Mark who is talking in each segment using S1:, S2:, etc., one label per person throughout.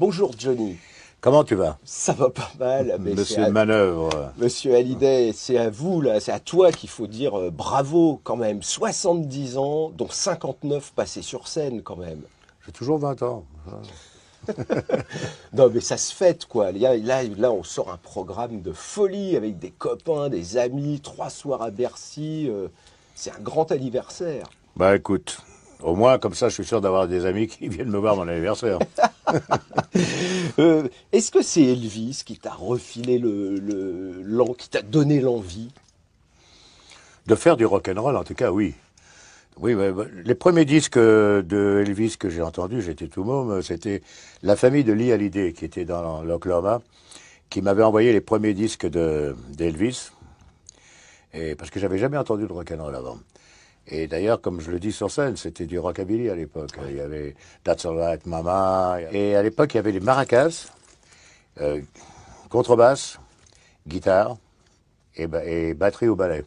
S1: Bonjour Johnny. Comment tu vas Ça va pas mal. Monsieur
S2: Manœuvre.
S1: Monsieur Hallyday, c'est à vous, là, c'est à toi qu'il faut dire euh, bravo quand même. 70 ans, dont 59 passés sur scène quand même. J'ai toujours 20 ans. non mais ça se fête quoi. Là, là, on sort un programme de folie avec des copains, des amis, trois soirs à Bercy. Euh, c'est un grand anniversaire.
S2: Bah écoute, au moins, comme ça, je suis sûr d'avoir des amis qui viennent me voir mon anniversaire.
S1: Euh, est-ce que c'est Elvis qui t'a refilé le, qui t'a donné l'envie de faire du rock and roll En tout cas, oui.
S2: Oui, bah, les premiers disques euh, de Elvis que j'ai entendus, j'étais tout môme, c'était la famille de Lee Hallyday qui était dans l'Oklahoma, qui m'avait envoyé les premiers disques d'Elvis, parce que j'avais jamais entendu de rock avant. Et d'ailleurs, comme je le dis sur scène, c'était du rockabilly à l'époque. Hein. Il y avait That's Alright Mama. Et à l'époque, il y avait les maracas, euh, contrebasse, guitare et, et, batterie au ballet.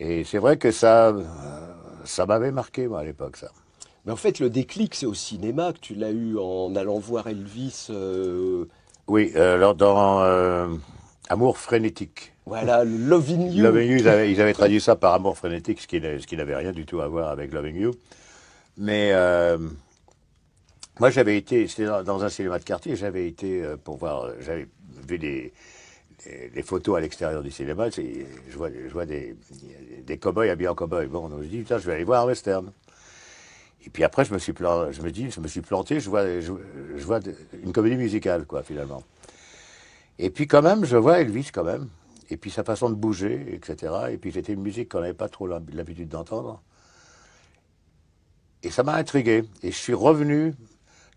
S2: Et c'est vrai que ça, euh,
S1: ça m'avait marqué, moi, à l'époque, ça. Mais en fait, le déclic, c'est au cinéma que tu l'as eu en allant voir Elvis. Euh,
S2: oui, euh, alors dans. Amour frénétique. Voilà, Loving You. Loving You, ils avaient, traduit ça par amour frénétique, ce qui, n'avait rien du tout à voir avec Loving You. Mais euh, moi, j'avais été, c'était dans, un cinéma de quartier, j'avais été euh, pour voir, j'avais vu des, des, photos à l'extérieur du cinéma. Je vois, je vois des, des cow-boys habillés en cow-boys. Bon, donc je dis, putain, je vais aller voir un western. Et puis après, je me suis, planté, je me dis, je me suis planté, je vois, je vois une comédie musicale, quoi, finalement. Et puis quand même, je vois Elvis quand même. Et puis sa façon de bouger, etc. Et puis c'était une musique qu'on n'avait pas trop l'habitude d'entendre. Et ça m'a intrigué. Et je suis revenu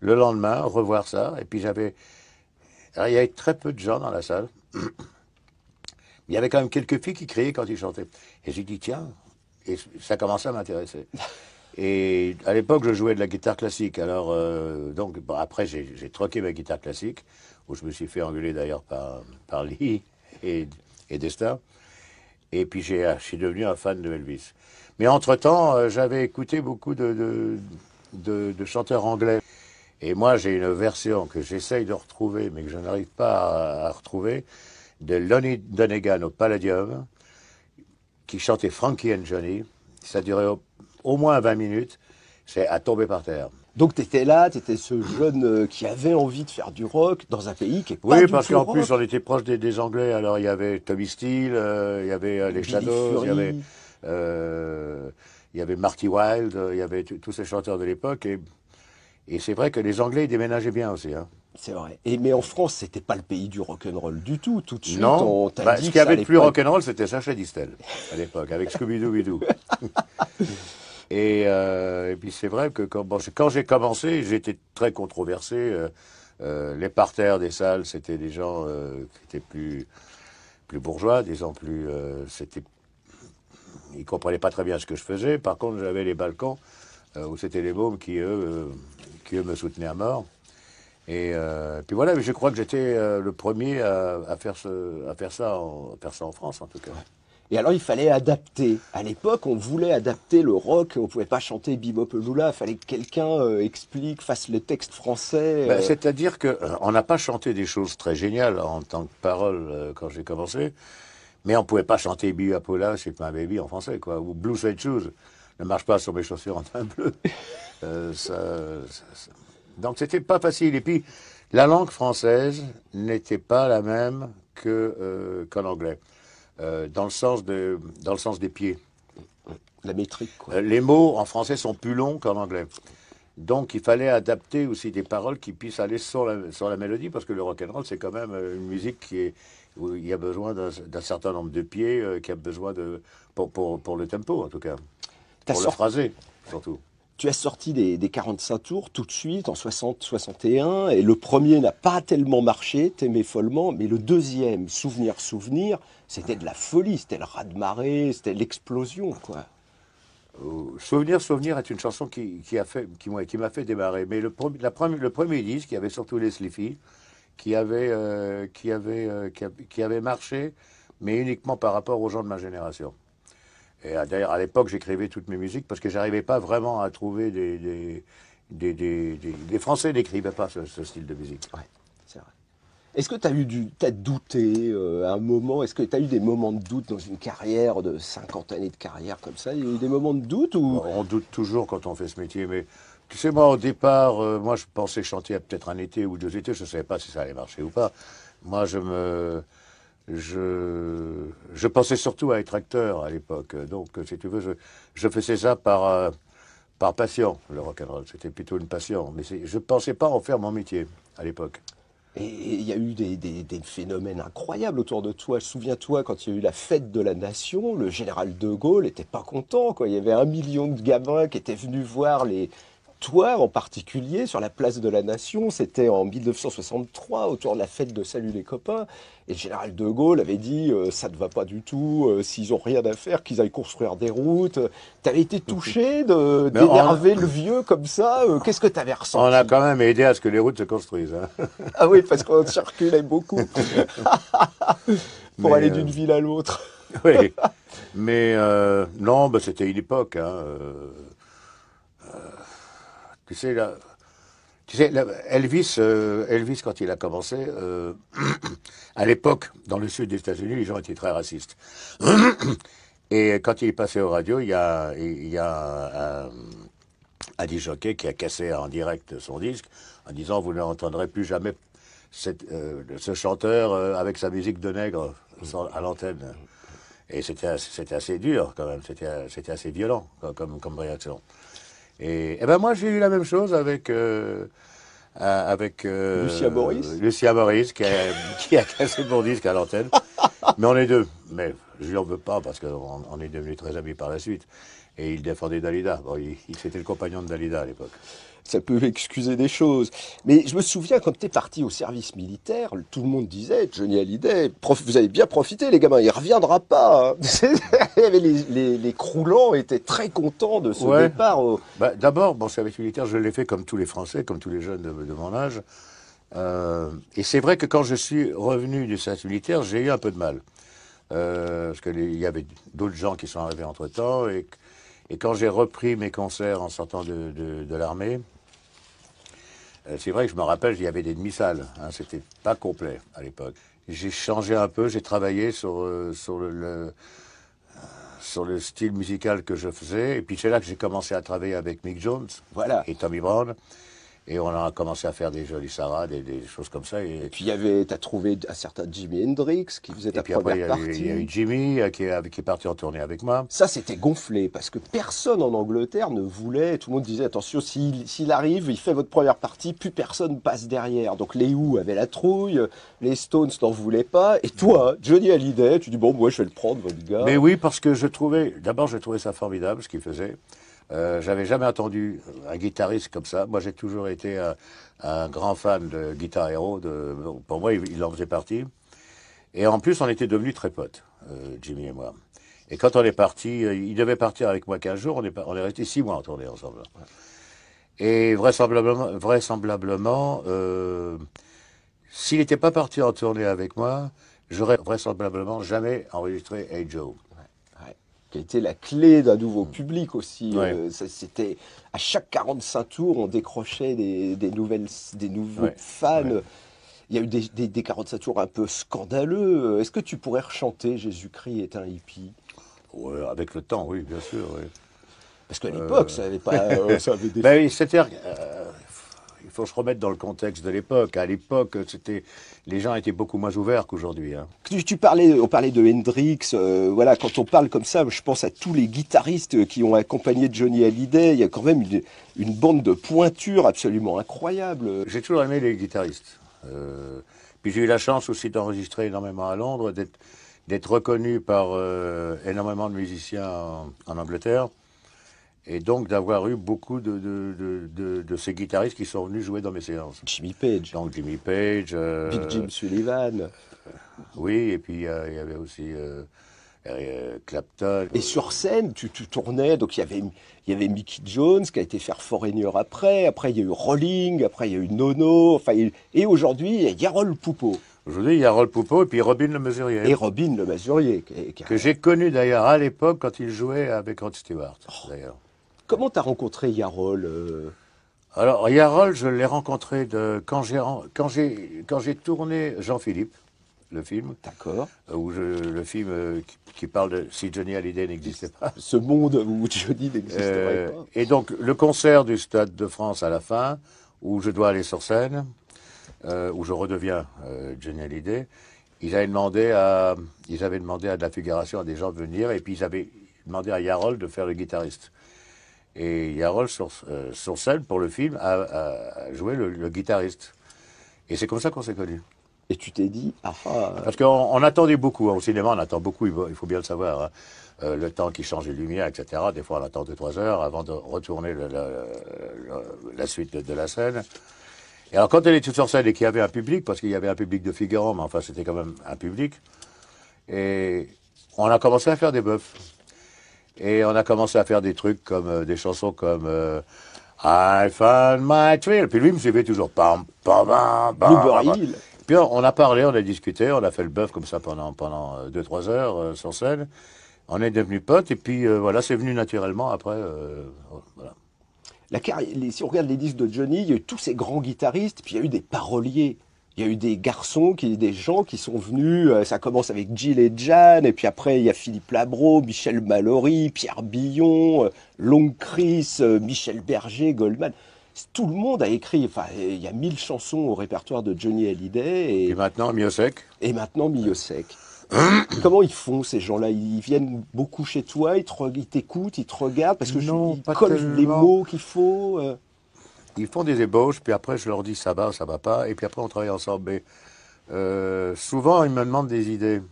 S2: le lendemain revoir ça. Et puis j'avais... il y avait très peu de gens dans la salle. Il y avait quand même quelques filles qui criaient quand ils chantaient. Et j'ai dit, tiens, et ça commençait à m'intéresser. Et à l'époque, je jouais de la guitare classique. Alors, euh, donc, après, j'ai troqué ma guitare classique, où je me suis fait engueuler d'ailleurs par, par Lee et, et Destin. Et puis, ah, je suis devenu un fan de Elvis. Mais entre-temps, euh, j'avais écouté beaucoup de, de, chanteurs anglais. Et moi, j'ai une version que j'essaye de retrouver, mais que je n'arrive pas à, retrouver, de Lonnie Donegan au Palladium, qui chantait Frankie and Johnny. Ça
S1: durait au au moins 20 minutes, c'est à tomber par terre. Donc tu étais là, tu étais ce jeune euh, qui avait envie de faire du rock dans un pays qui est pas Oui, parce qu'en plus
S2: on était proche des, Anglais. Alors il y avait Tommy Steele, euh, il y avait les Shadows, il y avait, euh, il y avait Marty Wilde, il y avait tous ces chanteurs de l'époque. Et, et c'est vrai que les Anglais ils déménageaient bien aussi. Hein. C'est vrai. Et mais en France, c'était pas le pays du rock'n'roll du tout. Tout de suite, non. Bah, ce qu'il y avait de plus rock'n'roll, c'était Sacha Distel à l'époque, avec Scooby-Doo. Euh, et, puis c'est vrai que quand, j'ai commencé, j'étais très controversé. Euh, euh, les parterres des salles, c'était des gens qui étaient plus, plus bourgeois, disons plus. c'était, ils ne comprenaient pas très bien ce que je faisais. Par contre, j'avais les balcons où c'était les mômes qui eux, qui, me soutenaient à mort. Et, puis voilà, mais je crois que j'étais le premier à, faire à, faire
S1: ça en, à faire ça en France, en tout cas. Et alors, il fallait adapter. À l'époque, on voulait adapter le rock. On pouvait pas chanter Bimbo Il fallait que quelqu'un euh, explique, fasse le texte français. Ben, euh.
S2: C'est-à-dire qu'on euh, n'a pas chanté des choses très géniales en tant que parole quand j'ai commencé. Mais on pouvait pas chanter Bimbo c'est pas un baby en français, quoi. Ou Blue Side Shoes. Ne marche pas sur mes chaussures en teint bleu. ça, Donc, c'était pas facile. Et puis, la langue française n'était pas la même que qu'en anglais. Euh, dans, le sens dans le sens des pieds. La métrique, quoi. Euh, les mots en français sont plus longs qu'en anglais. Donc il fallait adapter aussi des paroles qui puissent aller sur la, mélodie, parce que le roll c'est quand même euh, une musique qui où il y a besoin d'un certain nombre de pieds, qui a besoin de... Pour, le tempo, en tout cas.
S1: Pour le phrasé, surtout tu as sorti des, 45 tours tout de suite en 60-61, et le premier n'a pas tellement marché, t'aimais follement, mais le deuxième, souvenir, souvenir, c'était de la folie, c'était le raz-de-marée, c'était l'explosion, quoi.
S2: Euh, souvenir, souvenir est une chanson qui, a fait, qui, m'a fait démarrer. Mais le, premier disque, qui avait surtout les Sliffy, qui avait, euh, qui, avait, qui avait marché, mais uniquement par rapport aux gens de ma génération. Et d'ailleurs, à l'époque, j'écrivais toutes mes musiques parce que j'arrivais pas vraiment à trouver des. des, des, des, des... Français n'écrivaient pas ce, style de musique. Ouais, c'est vrai.
S1: Est-ce que tu as eu du. As douté euh, un moment Est-ce que tu as eu des moments de doute dans une carrière de 50 années de carrière comme ça Il y a eu des moments de doute ou... Bah, on doute toujours quand on fait ce métier, mais. Tu sais, moi, au départ, euh, moi, je pensais
S2: chanter peut-être un été ou deux étés. Je ne savais pas si ça allait marcher ou pas. Moi, je me je, pensais surtout à être acteur à l'époque. Donc, euh, si tu veux, je, faisais ça par, euh, par passion, le rock'n'roll. C'était plutôt une passion. Mais je ne pensais pas en
S1: faire mon métier à l'époque. Et il y a eu des, phénomènes incroyables autour de toi. Souviens-toi quand il y a eu la fête de la nation, le général de Gaulle n'était pas content. Quoi. Il y avait un million de gamins qui étaient venus voir les, toi, en particulier sur la place de la Nation. C'était en 1963, autour de la fête de Salut les copains. Et le général de Gaulle avait dit euh, ça ne va pas du tout, euh, s'ils ont rien à faire, qu'ils aillent construire des routes. Tu avais été touché d'énerver le vieux comme ça. Euh, qu'est-ce que tu avais ressenti
S2: On a quand même aidé à ce que les routes se construisent. Hein.
S1: ah oui, parce qu'on circulait beaucoup pour aller d'une ville à l'autre. oui.
S2: Mais non, bah, c'était une époque. Hein, tu sais, Elvis, euh, Elvis, quand il a commencé, euh, à l'époque, dans le sud des États-Unis, les gens étaient très racistes. Et quand il est passé aux radios, il y a, il y a un, un qui a cassé en direct son disque en disant Vous n'entendrez plus jamais euh, ce chanteur avec sa musique de nègre à l'antenne. Et c'était assez, dur quand même, c'était assez violent comme, comme réaction. Et, eh ben moi, j'ai eu la même chose avec. Euh, euh, avec euh, Lucia Boris. Lucia qui a, qui cassé mon disque à l'antenne. Mais on est deux. Mais je lui en veux pas parce qu'on est devenus très amis par la suite. Et il
S1: défendait Dalida. Bon, il, il c'était le compagnon de Dalida à l'époque ça peut excuser des choses. Mais je me souviens quand tu es parti au service militaire, tout le monde disait, Johnny Hallyday, prof, vous avez bien profité les gamins, il reviendra pas. Hein. les, croulants étaient très contents de ce départ. Bah, d'abord, mon service militaire, je l'ai fait comme tous les Français, comme tous les jeunes de,
S2: mon âge. Euh, et c'est vrai que quand je suis revenu du service militaire, j'ai eu un peu de mal. Euh, parce qu'il y avait d'autres gens qui sont arrivés entre-temps et que, et quand j'ai repris mes concerts en sortant de, l'armée, euh, c'est vrai que je me rappelle, il y avait des demi-salles. Hein, C'était pas complet à l'époque. J'ai changé un peu, j'ai travaillé sur, euh, le, euh, sur le style musical que je faisais. Et puis c'est là que j'ai commencé à travailler avec Mick Jones voilà. et Tommy Brown. Et on a commencé à faire des jolies sarades et des choses comme ça. Et, puis tu y avait, trouvé un certain Jimi Hendrix qui faisait et ta
S1: puis après, Il y, a eu Jimmy euh, qui est, qui est parti en tournée avec moi. Ça c'était gonflé parce que personne en Angleterre ne voulait. Tout le monde disait attention, s'il arrive, il fait votre première partie, plus personne passe derrière. Donc les Who avaient la trouille, les Stones n'en voulaient pas. Et toi, Johnny Hallyday, tu dis bon, moi je vais le prendre, votre gars. Mais oui,
S2: parce que je trouvais, d'abord je trouvais ça formidable ce qu'il faisait. Euh, j'avais jamais entendu un guitariste comme ça. Moi, j'ai toujours été un, grand fan de Guitar Hero. De, pour moi, il, en faisait partie. Et en plus, on était devenus très potes, euh, Jimmy et moi. Et quand on est parti, euh, il devait partir avec moi 15 jours. On est, on resté 6 mois en tournée ensemble. Et vraisemblablement, s'il n'était pas parti en tournée avec moi, j'aurais vraisemblablement
S1: jamais enregistré Hey Joe qui a été la clé d'un nouveau mm. public aussi. Euh, c'était à chaque 45 tours, on décrochait des, nouvelles, des nouveaux fans. Il y a eu des, des, 45 tours un peu scandaleux. Est-ce que tu pourrais rechanter Jésus-Christ est un hippie Avec le temps, oui, bien sûr.
S2: Parce qu'à euh. l'époque, ça n'avait pas. Euh, ça avait bah des il faut se remettre dans le contexte de l'époque. À l'époque, c'était les gens étaient beaucoup moins ouverts qu'aujourd'hui. Hein.
S1: Tu, parlais, on parlait de Hendrix. Euh, voilà, quand on parle comme ça, je pense à tous les guitaristes qui ont accompagné Johnny Hallyday. Il y a quand même une, bande de pointure absolument incroyable. J'ai
S2: toujours aimé les guitaristes. Euh, puis j'ai eu la chance aussi d'enregistrer énormément à Londres, d'être reconnu par euh, énormément de musiciens en Angleterre et donc d'avoir eu beaucoup de, de, de, ces guitaristes qui sont venus jouer dans mes séances. Jimmy Page. Donc Jimmy Page. Euh, Big Jim Sullivan. Oui, et puis euh,
S1: il y avait aussi euh, Clapton. Et sur scène, tu, tu tournais, donc il y avait y avait Mickey Jones qui a été faire Foreigner après, après il y a eu Rolling, après il y a eu Nono, enfin et aujourd'hui il y a Yarol Poupeau. Aujourd'hui, il y a Poupeau et puis Robin Le Mesurier. Et
S2: Robin Le Mesurier Que j'ai connu d'ailleurs à l'époque quand il jouait avec Rod Stewart, oh. d'ailleurs. Comment tu as rencontré Yarol euh Alors, Yarol, je l'ai rencontré de, quand j'ai tourné Jean-Philippe, le film. D'accord. Euh, où le film euh, qui, parle de si Johnny Hallyday n'existait
S1: pas. Ce monde où Johnny n'existerait pas.
S2: Et donc, le concert du Stade de France à la fin, où je dois aller sur scène, où je redeviens Johnny Hallyday, ils avaient demandé à, ils avaient demandé à de la figuration à des gens de venir, et puis ils avaient demandé à Yarol de faire le guitariste. Et Yarol, sur, euh, sur, scène, pour le film, a, joué le, guitariste. Et c'est comme ça qu'on s'est connus. Et tu t'es dit, ah, ah. Parce qu'on attendait beaucoup. Hein, au cinéma, on attend beaucoup, il faut bien le savoir. Hein. Euh, le temps qui change les lumières, etc. Des fois, on attend 2-3 heures avant de retourner la suite de, la scène. Et alors, quand elle toute sur scène et qu'il y avait un public, parce qu'il y avait un public de figurants, mais enfin, c'était quand même un public, et on a commencé à faire des bœufs. Et on a commencé à faire des trucs comme euh, des chansons comme euh, I found my trail. Puis lui il me suivait toujours pam pam pam. Puis on, a parlé, on a discuté, on a fait le bœuf comme ça pendant pendant 3 euh, trois heures sans sur scène. On est devenus potes et puis voilà, c'est venu naturellement après.
S1: voilà. La si on regarde les disques de Johnny, il y a eu tous ces grands guitaristes, puis il y a eu des paroliers il y a eu des garçons, qui, des gens qui sont venus. Euh, ça commence avec Jill et Jeanne, et puis après il y a Philippe Labro, Michel Mallory, Pierre Billon, euh, Long Chris, euh, Michel Berger, Goldman. Tout le monde a écrit. Enfin, il y a mille chansons au répertoire de Johnny Hallyday. Et, maintenant Sec. Et maintenant Sec. Comment ils font ces gens-là Ils viennent beaucoup chez toi, ils t'écoutent, ils, te regardent parce que ils collent les mots qu'il faut
S2: ils font des ébauches, puis après je leur dis ça va, ça va pas, et puis après on travaille ensemble. Mais euh, souvent ils me demandent des idées.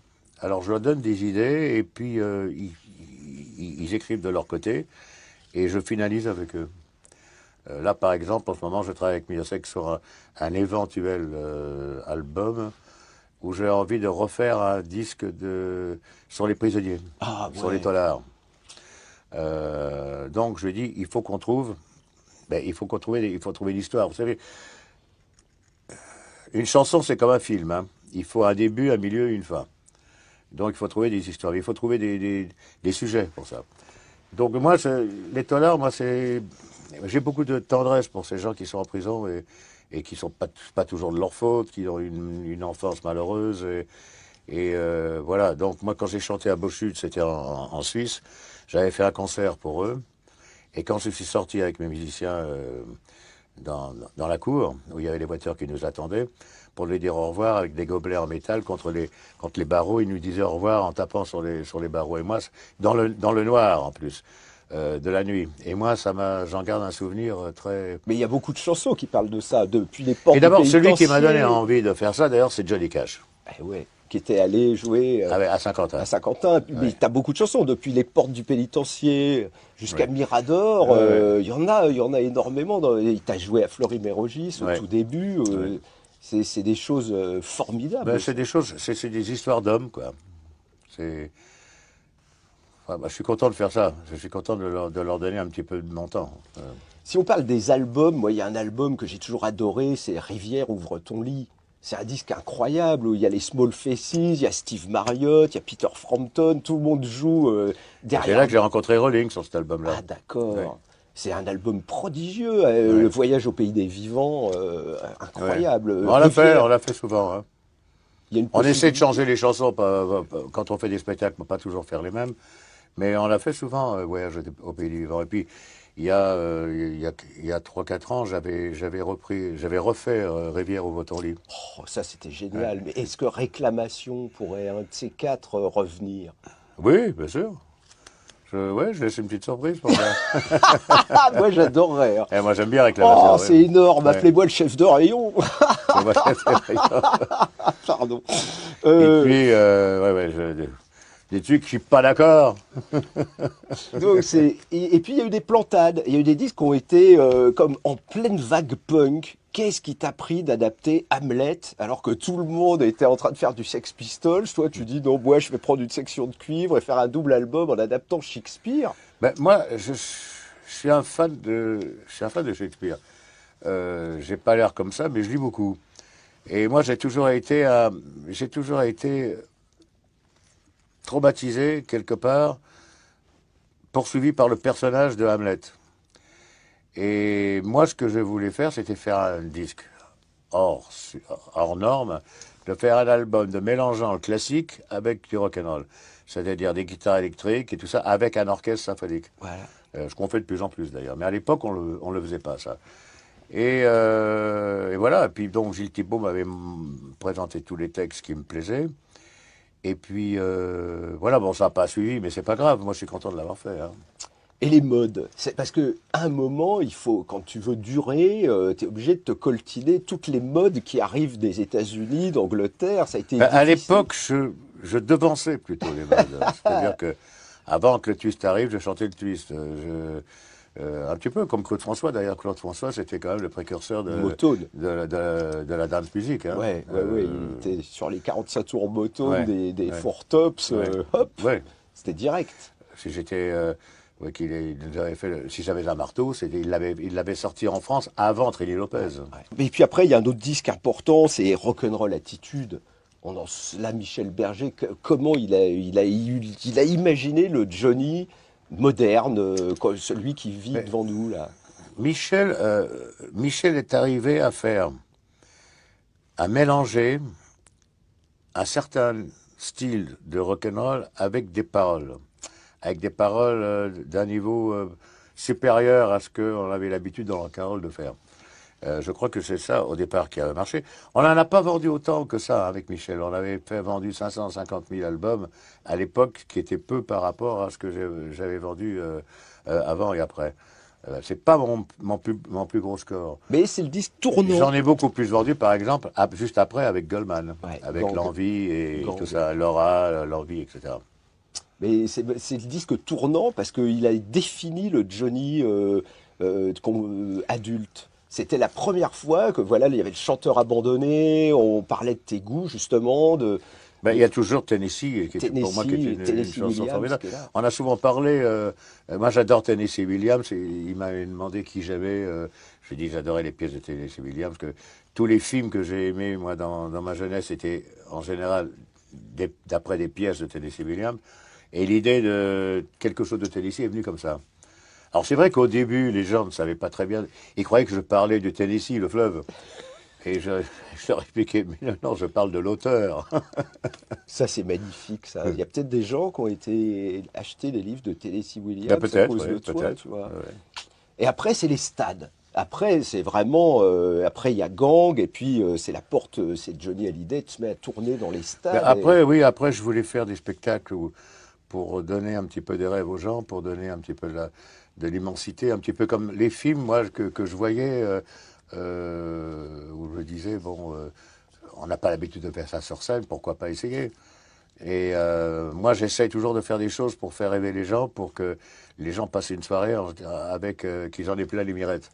S2: Alors je leur donne des idées, et puis euh, ils, écrivent de leur côté, et je finalise avec eux. Euh, là par exemple, en ce moment je travaille avec Miyasek sur un, éventuel album où j'ai envie de refaire un disque de sur les prisonniers, ah, sur les tolards. donc je lui dis, il faut qu'on trouve ben, il faut qu'on trouve, il faut trouver l'histoire. Vous savez, une chanson, c'est comme un film. Hein. Il faut un début, un milieu, une fin. Donc il faut trouver des histoires, il faut trouver des, des, sujets pour ça. Donc moi, les tolards, moi, c'est, j'ai beaucoup de tendresse pour ces gens qui sont en prison et, et qui sont pas, pas toujours de leur faute, qui ont une, une enfance malheureuse. Et, euh, voilà, donc moi quand j'ai chanté à Beauchut, c'était en, en, Suisse, j'avais fait un concert pour eux. Et quand je suis sorti avec mes musiciens euh, dans, dans, la cour, où il y avait les voitures qui nous attendaient, pour les dire au revoir avec des gobelets en métal contre les, contre les barreaux, ils nous disaient au revoir en tapant sur les, sur les barreaux. Et moi, dans le, dans le noir en plus. Euh, de la nuit. Et moi, ça m'a, j'en garde un souvenir euh, très. Mais il y a beaucoup de chansons qui parlent de ça depuis les portes. Et d'abord, celui qui m'a donné envie
S1: de faire ça, d'ailleurs, c'est Johnny Cash. Eh ouais qui était allé jouer euh, ah à Saint-Quentin. Hein. À Mais t'as beaucoup de chansons, depuis les portes du pénitencier jusqu'à Mirador. Il euh, y en a, il y en a énormément. Il t'a joué à Fleury-Mérogis au tout début. Euh, c'est des choses formidables. Ben, c'est des choses, c'est des histoires d'hommes, quoi.
S2: C'est. Bah, je suis content de faire ça. Je suis content de leur, donner
S1: un petit peu de mon temps. Si on parle des albums, moi, il y a un album que j'ai toujours adoré, c'est Rivière ouvre ton lit. C'est un disque incroyable où il y a les Small Faces, il y a Steve Marriott, il y a Peter Frampton, tout le monde joue euh, derrière. C'est là que j'ai rencontré Rolling sur cet album-là. Ah d'accord. C'est un album prodigieux, euh, le voyage au pays des vivants, euh, incroyable. On l'a fait, on l'a fait souvent. Hein. on essaie de changer les chansons
S2: quand on fait des spectacles, on pas toujours faire les mêmes, mais on l'a fait souvent, voyage au pays des vivants. Et puis euh, il y a, il a, 3-4 ans, j'avais, j'avais repris, j'avais refait
S1: euh, Rivière au Voton libre. Oh, ça c'était génial. Mais est-ce que Réclamation pourrait un de ces quatre euh, revenir Oui, bien sûr. Je, ouais, je laisse une petite surprise pour moi.
S2: moi, j'adorerais. Et hein. eh, moi, j'aime bien Réclamation. Oh, c'est énorme. Ouais. Appelez-moi
S1: le chef de rayon.
S2: Pardon. Et puis, ouais, ouais, je des trucs, je suis pas d'accord.
S1: Donc et, puis il y a eu des plantades, il y a eu des disques qui ont été euh, comme en pleine vague punk. Qu'est-ce qui t'a pris d'adapter Hamlet alors que tout le monde était en train de faire du Sex Pistols Toi, tu dis non, ouais je vais prendre une section de cuivre et faire un double album en adaptant Shakespeare. Ben, moi, je,
S2: suis un fan de, je suis de Shakespeare. Euh, j'ai pas l'air comme ça, mais je lis beaucoup. Et moi, j'ai toujours été, j'ai toujours été traumatisé quelque part, poursuivi par le personnage de Hamlet. Et moi, ce que je voulais faire, c'était faire un disque hors, hors norme, de faire un album de mélangeant le classique avec du rock'n'roll. C'est-à-dire des guitares électriques et tout ça avec un orchestre symphonique. Euh, ce qu'on fait de plus en plus d'ailleurs. Mais à l'époque, on ne le, faisait pas, ça. Et, euh, et voilà. Et puis, donc, Gilles Thibault m'avait présenté tous les textes qui me plaisaient. Et puis,
S1: euh, voilà, bon, ça n'a pas suivi, mais c'est pas grave. Moi, je suis content de l'avoir fait. Hein. Et les modes, c'est parce que un moment, il faut, quand tu veux durer, euh, tu es obligé de te coltiner toutes les modes qui arrivent des États-Unis, d'Angleterre. Ça a été.
S2: Ben, à l'époque, je, devançais plutôt les modes. C'est-à-dire que avant que le twist arrive, je chantais le twist. Euh, je, euh, un petit peu comme Claude François. D'ailleurs, Claude François, c'était quand même le précurseur de, de, de, la dance music. Hein. Ouais, il euh, était sur les 45 tours moto des, des Four Tops, euh, hop, c'était direct. Si
S1: si j'avais un marteau, il l'avait, sorti en France avant Trini Lopez. Et puis après, il y a un autre disque important, c'est Rock'n'Roll Attitude. On en, là, Michel Berger, comment il a, il a imaginé le Johnny moderne, euh, celui qui vit devant nous là. Michel, euh, Michel est arrivé à faire,
S2: à mélanger un certain style de rock'n'roll avec des paroles, avec des paroles euh, d'un niveau supérieur à ce qu'on avait l'habitude dans le rock'n'roll de faire. Euh, je crois que c'est ça au départ qui a marché. On n'en a pas vendu autant que ça hein, avec Michel. On avait fait, vendu 550 000 albums à l'époque, qui était peu par rapport à ce que j'avais vendu euh, euh, avant et après. c'est pas mon, plus, gros score. Mais c'est le disque tournant. J'en ai beaucoup plus vendu, par exemple, juste après avec Goldman, avec l'envie et tout ça, Laura,
S1: l'envie, etc. Mais c'est le disque tournant parce qu'il a défini le Johnny adulte. C'était la première fois que voilà, il y avait le chanteur abandonné, on parlait de tes goûts justement, de, ben, il y a toujours Tennessee,
S2: qui pour moi qui est une, chanson formidable. On a souvent parlé, euh, euh, moi j'adore Tennessee Williams, il m'avait demandé qui j'avais. Euh, je j'ai dit j'adorais les pièces de Tennessee Williams, parce que tous les films que j'ai aimés, moi, dans, ma jeunesse, étaient en général d'après des pièces de Tennessee Williams. Et l'idée de quelque chose de Tennessee est venue comme ça. Alors c'est vrai qu'au début, les gens ne savaient pas très bien. Ils croyaient que je parlais du Tennessee, le fleuve. Et je, je leur expliquais, mais
S1: non, je parle de l'auteur. ça, c'est magnifique, ça. Il y a peut-être des gens qui ont été acheter des livres de Tennessee Williams ben, peut être Et après, c'est les stades. Après, c'est vraiment. Euh, après, il y a Gang, et puis euh, c'est la porte, euh, c'est Johnny Hallyday, tu se met à tourner dans les stades. Ben, après, oui, après, je voulais faire
S2: des spectacles pour donner un petit peu des rêves aux gens, pour donner un petit peu de la, de l'immensité, un petit peu comme les films, moi, que, je voyais, euh, euh, où je disais, bon, euh, on n'a pas l'habitude de faire ça sur scène, pourquoi pas essayer Et moi, j'essaye toujours de faire des choses pour faire rêver les gens, pour que les gens passent une soirée
S1: avec qu'ils en aient plein les mirettes.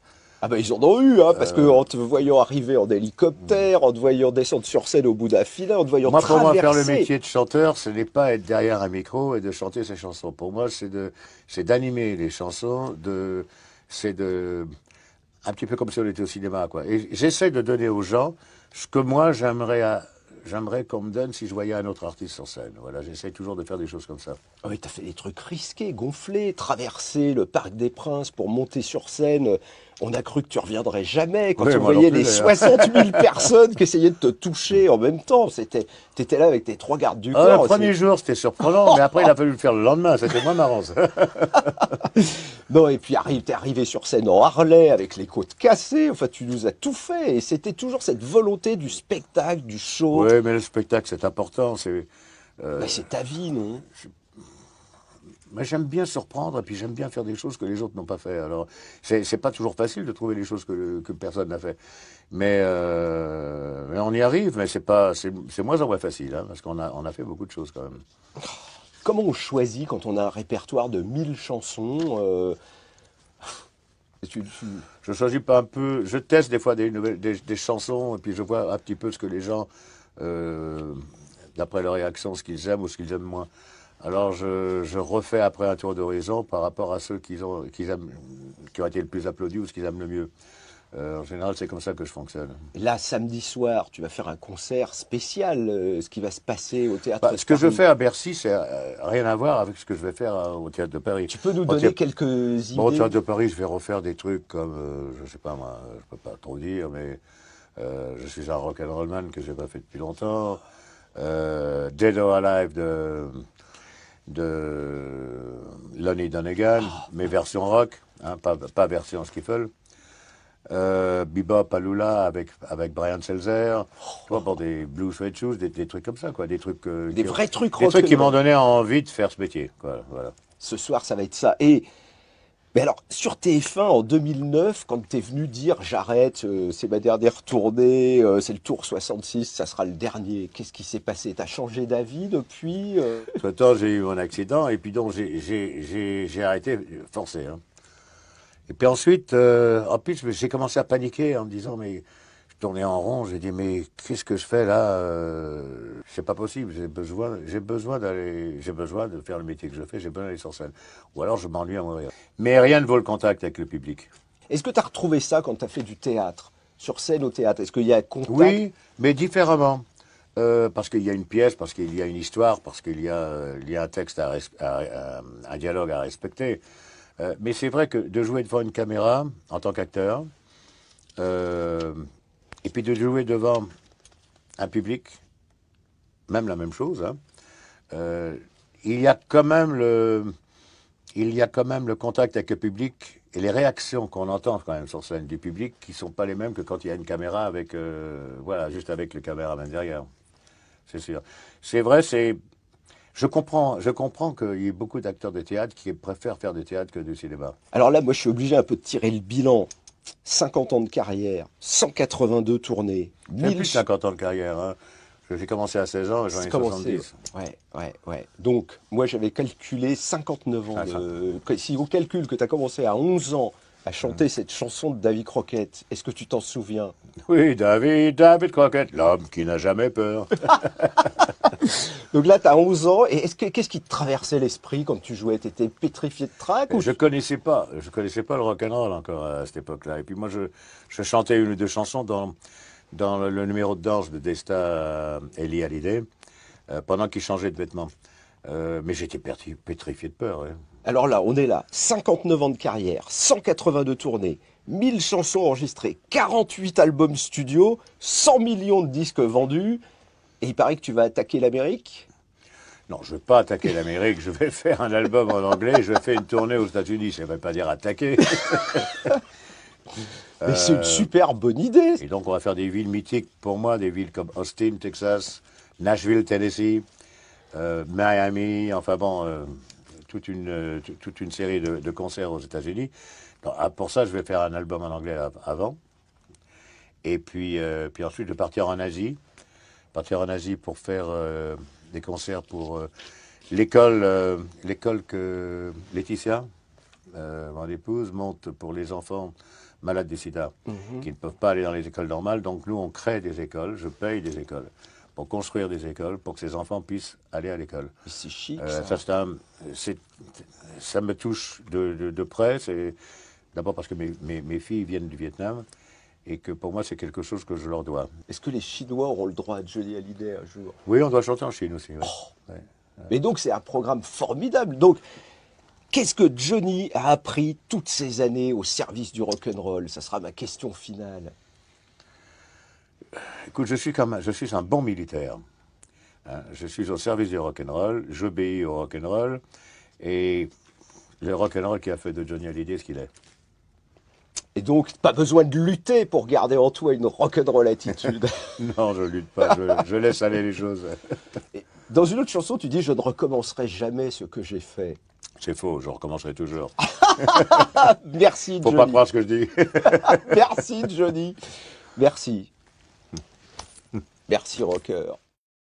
S1: Ah ben ils en ont eu, hein, parce euh, que en te voyant arriver en hélicoptère, en te voyant descendre sur scène au bout d'un filet, en te voyant moi, Pour moi, faire le métier
S2: de chanteur, ce n'est pas être derrière un micro et de chanter ses chansons. Pour moi, c'est de, c'est d'animer les chansons, de, c'est de, un petit peu comme si on était au cinéma, quoi. Et j'essaie de donner aux gens ce que moi j'aimerais j'aimerais qu'on me donne si je voyais un autre artiste sur scène. Voilà, j'essaie
S1: toujours de faire des choses comme ça. Ah oui, t'as fait des trucs risqués, gonflés, traverser le Parc des Princes pour monter sur scène on a cru que tu reviendrais jamais quand tu on voyait les 60 000 hein. personnes qui essayaient de te toucher en même temps. C'était, étais là avec tes trois gardes du ah, corps. Le premier jour, c'était surprenant, mais après, il a fallu le faire le lendemain. C'était moins marrant. Ça. et puis tu es arrivé sur scène en Harley avec les côtes cassées. Enfin, tu nous as tout fait. Et c'était toujours cette volonté du spectacle, du show. Oui, mais le spectacle, c'est important. C'est. Euh, c'est
S2: ta vie, non j'aime bien surprendre et puis j'aime bien faire des choses que les autres n'ont pas fait. Alors, c'est pas toujours facile de trouver les choses que, que personne n'a fait. Mais, euh, mais, on y arrive, mais c'est pas, c'est moins en vrai facile, hein, parce qu'on a, on a fait beaucoup de choses quand même.
S1: Comment on choisit quand on a un répertoire de 1000 chansons euh... Je choisis pas un peu, je teste des fois des, nouvelles, des, des, chansons
S2: et puis je vois un petit peu ce que les gens, euh, d'après leur réaction, ce qu'ils aiment ou ce qu'ils aiment moins. Alors je, refais après un tour d'horizon par rapport à ceux qui ont, qu'ils aiment,
S1: qui ont été le plus applaudis ou ce qu'ils aiment le mieux. Euh, en général, c'est comme ça que je fonctionne. Là, samedi soir, tu vas faire un concert spécial, euh, ce qui va se passer au théâtre de bah, Paris. Ce que je fais à
S2: Bercy, c'est euh, rien à voir avec ce que je vais faire hein, au théâtre de Paris. Tu peux nous donner
S1: quelques idées Au théâtre de
S2: Paris, je vais refaire des trucs comme, je ne sais pas, moi, je peux pas trop dire, mais je suis un rock'n'rollman que j'ai pas fait depuis longtemps. Dead or Alive de de Lonnie Donegan, ah, mais version rock, hein, pas, version skiffle. Euh, Bebop Alula avec, avec Brian Selzer, oh. pour des blues Sweat Shoes, des, trucs comme ça, quoi, des trucs... Euh, des vrais trucs Des trucs qui m'ont donné
S1: envie de faire ce métier, voilà. Ce soir, ça va être ça. Et mais alors, sur TF1 en 2009, quand tu es venu dire j'arrête, euh, c'est ma dernière tournée, euh, c'est le tour 66, ça sera le dernier, qu'est-ce qui s'est passé tu as changé d'avis depuis euh... Attends, j'ai eu mon accident et puis donc j'ai arrêté, forcé. Hein.
S2: Et puis ensuite, euh, en plus, j'ai commencé à paniquer en me disant mais est en rond. J'ai dit, mais qu'est-ce que je fais là euh, C'est pas possible. J'ai besoin, j'ai besoin d'aller, j'ai besoin de faire le métier que je fais. J'ai besoin d'aller sur scène. Ou alors je m'ennuie à mourir. Mais rien ne vaut le contact avec le public. Est-ce que tu as retrouvé ça quand tu as fait du théâtre Sur scène au théâtre Est-ce qu'il y a contact Oui, mais différemment. Euh, parce qu'il y a une pièce, parce qu'il y a une histoire, parce qu'il y, y, a un texte, à, un dialogue à respecter. Euh, mais c'est vrai que de jouer devant une caméra en tant qu'acteur, et puis de jouer devant un public, même la même chose, hein. euh, il y a quand même le, il y a quand même le contact avec le public et les réactions qu'on entend quand même sur scène du public qui sont pas les mêmes que quand il y a une caméra avec, euh, voilà, juste avec le caméraman derrière. C'est sûr. C'est vrai, c'est, je comprends, je comprends qu'il y ait beaucoup d'acteurs de théâtre qui préfèrent faire du théâtre que du cinéma.
S1: Alors là, moi, je suis obligé un peu de tirer le bilan 50 ans de carrière, 182 tournées. plus 50 ans de carrière. Hein. J'ai commencé à 16 ans, j'en ai 70. Ouais, Donc, moi, j'avais calculé 59 ans. Si on calcule que tu as commencé à 11 ans à chanter mmh. cette chanson de David Crockett, est-ce que tu t'en souviens
S2: Oui, David,
S1: David Crockett, l'homme qui n'a jamais peur. Donc là, tu as 11 ans. Et qu'est-ce qui te traversait l'esprit quand tu jouais Tu étais pétrifié de trac Je connaissais pas. Je connaissais
S2: pas le rock rock'n'roll encore à cette époque-là. Et puis moi, je, chantais une ou deux chansons dans, dans le, numéro de danse de Desta euh, Eli Hallyday euh, pendant qu'il changeait de vêtements.
S1: Euh, mais j'étais pétrifié de peur. Hein. Alors là, on est là. 59 ans de carrière, 182 tournées, 1000 chansons enregistrées, 48 albums studio, 100 millions de disques vendus. Et il paraît que tu vas attaquer l'Amérique non, je ne
S2: veux pas attaquer l'Amérique, je vais faire un album en anglais, je fais une tournée aux États-Unis, ça ne veut pas dire attaquer.
S1: Mais c'est une euh, super bonne idée. Et
S2: donc on va faire des villes mythiques pour moi, des villes comme Austin, Texas, Nashville, Tennessee, euh, Miami, enfin bon, euh, toute, une, toute une série de, concerts aux États-Unis. Ah, pour ça, je vais faire un album en anglais avant. Et puis, puis ensuite, je partir en Asie partir en Asie pour faire euh, des concerts pour euh, l'école, euh, l'école que Laetitia, mon épouse, monte pour les enfants malades des sida, mhm. qui ne peuvent pas aller dans les écoles normales. Donc nous, on crée des écoles, je paye des écoles pour construire des écoles, pour que ces enfants puissent aller à l'école. C'est chic. ça. ça, ça me touche de, près. D'abord parce que mes, mes, filles viennent du Vietnam et que pour moi c'est quelque chose que je leur dois.
S1: Est-ce que les Chinois auront le droit de Johnny Hallyday un jour Oui, on doit chanter en Chine aussi. Oh. Mais donc c'est un programme formidable. Donc qu'est-ce que Johnny a appris toutes ces années au service du rock'n'roll and Ça sera ma question finale.
S2: Écoute, je suis comme je suis un bon militaire. Hein. je suis au service du rock'n'roll. J'obéis au rock'n'roll. et le rock'n'roll qui a fait de Johnny Hallyday ce qu'il est.
S1: Et donc, pas besoin de lutter pour garder en toi une rock'n'roll attitude. non, je lutte pas, je, laisse aller les choses. dans une autre chanson, tu dis Je ne recommencerai jamais ce que j'ai fait. C'est faux, je recommencerai toujours. Merci, Johnny. Faut pas croire ce que je dis. Merci, Johnny. Merci. Merci, rocker.